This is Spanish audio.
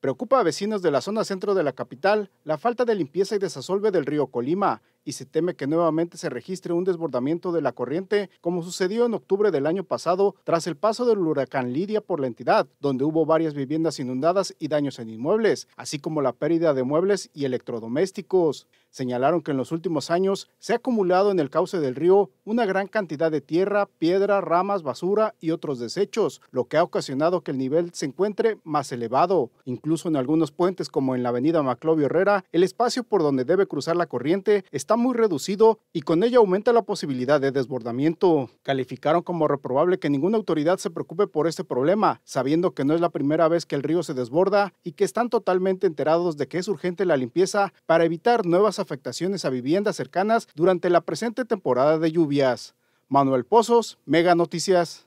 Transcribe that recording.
Preocupa a vecinos de la zona centro de la capital la falta de limpieza y desasolve del río Colima, y se teme que nuevamente se registre un desbordamiento de la corriente como sucedió en octubre del año pasado tras el paso del huracán Lidia por la entidad, donde hubo varias viviendas inundadas y daños en inmuebles, así como la pérdida de muebles y electrodomésticos. Señalaron que en los últimos años se ha acumulado en el cauce del río una gran cantidad de tierra, piedra, ramas, basura y otros desechos, lo que ha ocasionado que el nivel se encuentre más elevado. Incluso en algunos puentes como en la avenida Maclovio Herrera, el espacio por donde debe cruzar la corriente está está muy reducido y con ello aumenta la posibilidad de desbordamiento. Calificaron como reprobable que ninguna autoridad se preocupe por este problema, sabiendo que no es la primera vez que el río se desborda y que están totalmente enterados de que es urgente la limpieza para evitar nuevas afectaciones a viviendas cercanas durante la presente temporada de lluvias. Manuel Pozos, Mega Noticias.